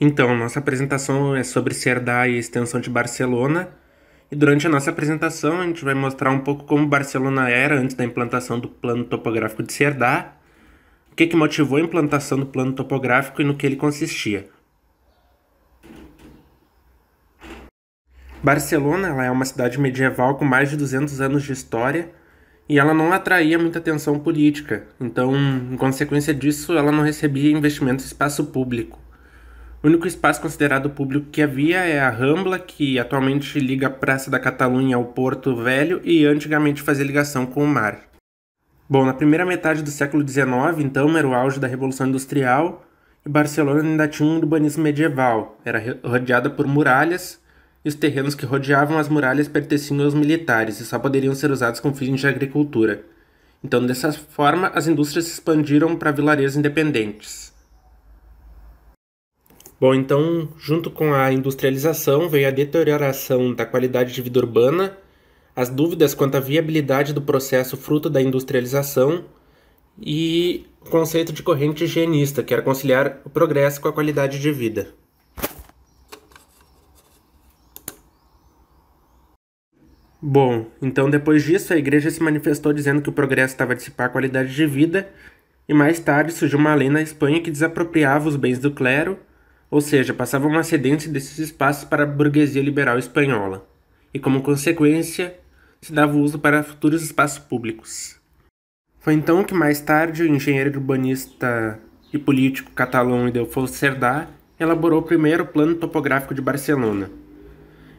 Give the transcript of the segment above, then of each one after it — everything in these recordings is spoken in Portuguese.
Então, nossa apresentação é sobre Cerdá e a extensão de Barcelona. E durante a nossa apresentação, a gente vai mostrar um pouco como Barcelona era antes da implantação do plano topográfico de Cerdá, o que, que motivou a implantação do plano topográfico e no que ele consistia. Barcelona ela é uma cidade medieval com mais de 200 anos de história e ela não atraía muita atenção política, então, em consequência disso, ela não recebia investimento em espaço público. O único espaço considerado público que havia é a Rambla, que atualmente liga a Praça da Catalunha ao Porto Velho e antigamente fazia ligação com o mar. Bom, na primeira metade do século XIX, então, era o auge da Revolução Industrial e Barcelona ainda tinha um urbanismo medieval. Era rodeada por muralhas e os terrenos que rodeavam as muralhas pertenciam aos militares e só poderiam ser usados com fins de agricultura. Então, dessa forma, as indústrias se expandiram para vilarejos independentes. Bom, então, junto com a industrialização, veio a deterioração da qualidade de vida urbana, as dúvidas quanto à viabilidade do processo fruto da industrialização e o conceito de corrente higienista, que era conciliar o progresso com a qualidade de vida. Bom, então depois disso a igreja se manifestou dizendo que o progresso estava a dissipar a qualidade de vida, e mais tarde surgiu uma lei na Espanha que desapropriava os bens do clero ou seja, passavam uma cedência desses espaços para a burguesia liberal espanhola, e como consequência, se dava uso para futuros espaços públicos. Foi então que mais tarde o engenheiro urbanista e político catalão Ildefonso Cerdá elaborou o primeiro plano topográfico de Barcelona.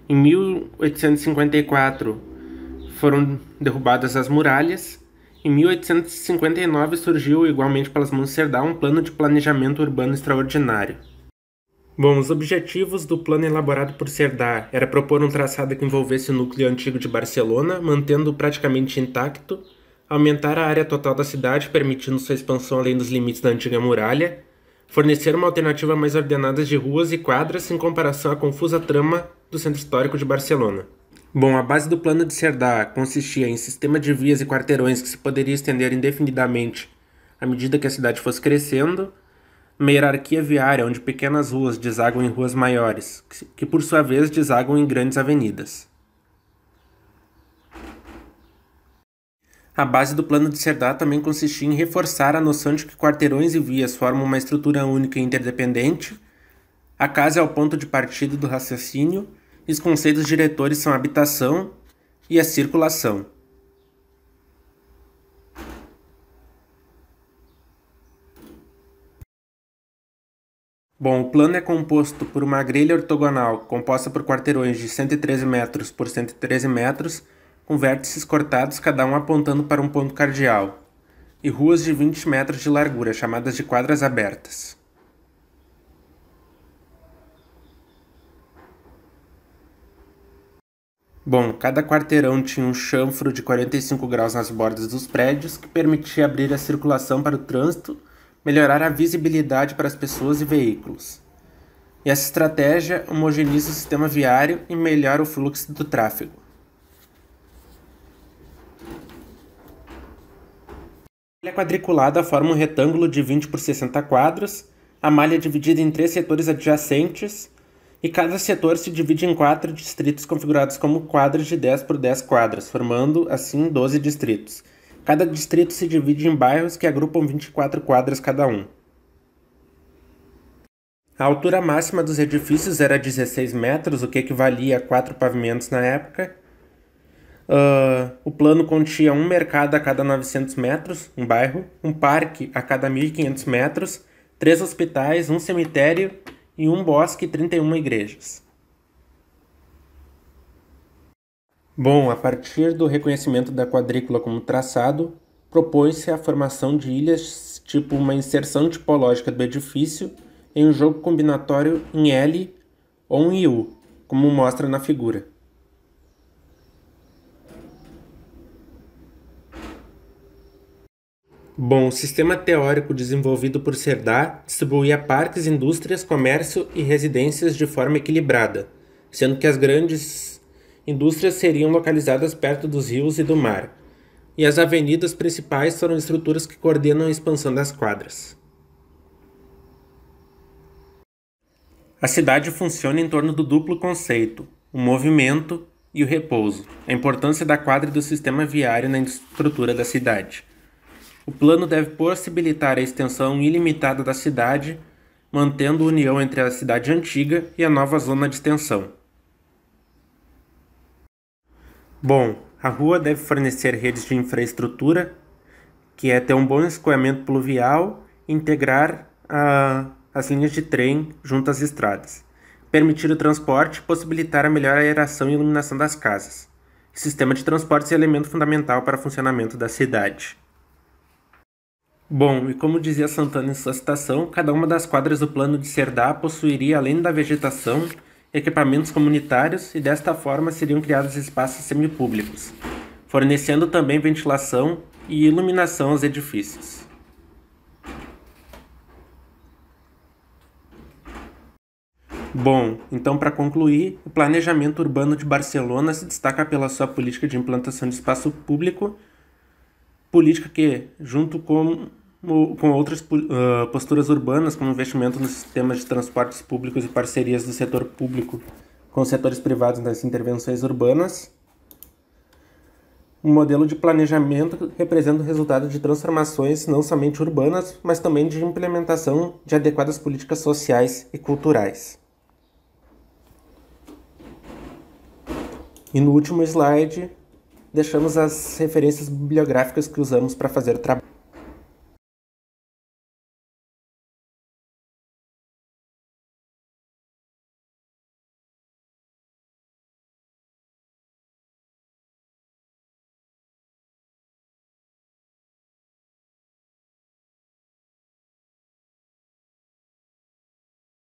Em 1854 foram derrubadas as muralhas. Em 1859 surgiu, igualmente pelas mãos de Cerdá, um plano de planejamento urbano extraordinário. Bom, os objetivos do plano elaborado por Cerdá era propor um traçado que envolvesse o núcleo antigo de Barcelona, mantendo-o praticamente intacto, aumentar a área total da cidade, permitindo sua expansão além dos limites da antiga muralha, fornecer uma alternativa mais ordenada de ruas e quadras em comparação à confusa trama do centro histórico de Barcelona. Bom, a base do plano de Cerdá consistia em sistema de vias e quarteirões que se poderia estender indefinidamente à medida que a cidade fosse crescendo, uma hierarquia viária onde pequenas ruas desagam em ruas maiores, que por sua vez desagam em grandes avenidas. A base do plano de Cerdá também consistia em reforçar a noção de que quarteirões e vias formam uma estrutura única e interdependente, a casa é o ponto de partida do raciocínio, e os conceitos diretores são a habitação e a circulação. Bom, o plano é composto por uma grelha ortogonal composta por quarteirões de 113 metros por 113 metros, com vértices cortados, cada um apontando para um ponto cardial, e ruas de 20 metros de largura, chamadas de quadras abertas. Bom, cada quarteirão tinha um chanfro de 45 graus nas bordas dos prédios que permitia abrir a circulação para o trânsito melhorar a visibilidade para as pessoas e veículos. E essa estratégia homogeneiza o sistema viário e melhora o fluxo do tráfego. A malha é quadriculada forma um retângulo de 20 por 60 quadros, a malha é dividida em três setores adjacentes e cada setor se divide em quatro distritos configurados como quadros de 10 por 10 quadras, formando assim 12 distritos. Cada distrito se divide em bairros que agrupam 24 quadras cada um. A altura máxima dos edifícios era 16 metros, o que equivalia a quatro pavimentos na época. Uh, o plano continha um mercado a cada 900 metros, um bairro, um parque a cada 1.500 metros, três hospitais, um cemitério e um bosque e 31 igrejas. Bom, a partir do reconhecimento da quadrícula como traçado, propôs-se a formação de ilhas tipo uma inserção tipológica do edifício em um jogo combinatório em L ou em U, como mostra na figura. Bom, o sistema teórico desenvolvido por Serdar distribuía parques, indústrias, comércio e residências de forma equilibrada, sendo que as grandes indústrias seriam localizadas perto dos rios e do mar, e as avenidas principais foram estruturas que coordenam a expansão das quadras. A cidade funciona em torno do duplo conceito, o movimento e o repouso, a importância da quadra e do sistema viário na estrutura da cidade. O plano deve possibilitar a extensão ilimitada da cidade, mantendo a união entre a cidade antiga e a nova zona de extensão. Bom, a rua deve fornecer redes de infraestrutura, que é ter um bom escoamento pluvial, integrar a, ah, as linhas de trem junto às estradas, permitir o transporte, possibilitar a melhor aeração e iluminação das casas. sistema de transportes é elemento fundamental para o funcionamento da cidade. Bom, e como dizia Santana em sua citação, cada uma das quadras do plano de Cerdá possuiria, além da vegetação, equipamentos comunitários e desta forma seriam criados espaços semipúblicos, fornecendo também ventilação e iluminação aos edifícios. Bom, então para concluir, o planejamento urbano de Barcelona se destaca pela sua política de implantação de espaço público, política que, junto com com outras ah, posturas urbanas, como investimento nos sistemas de transportes públicos e parcerias do setor público com os setores privados nas intervenções urbanas. Um modelo de planejamento representa o resultado de transformações não somente urbanas, mas também de implementação de adequadas políticas sociais e culturais. E no último slide, deixamos as referências bibliográficas que usamos para fazer o trabalho.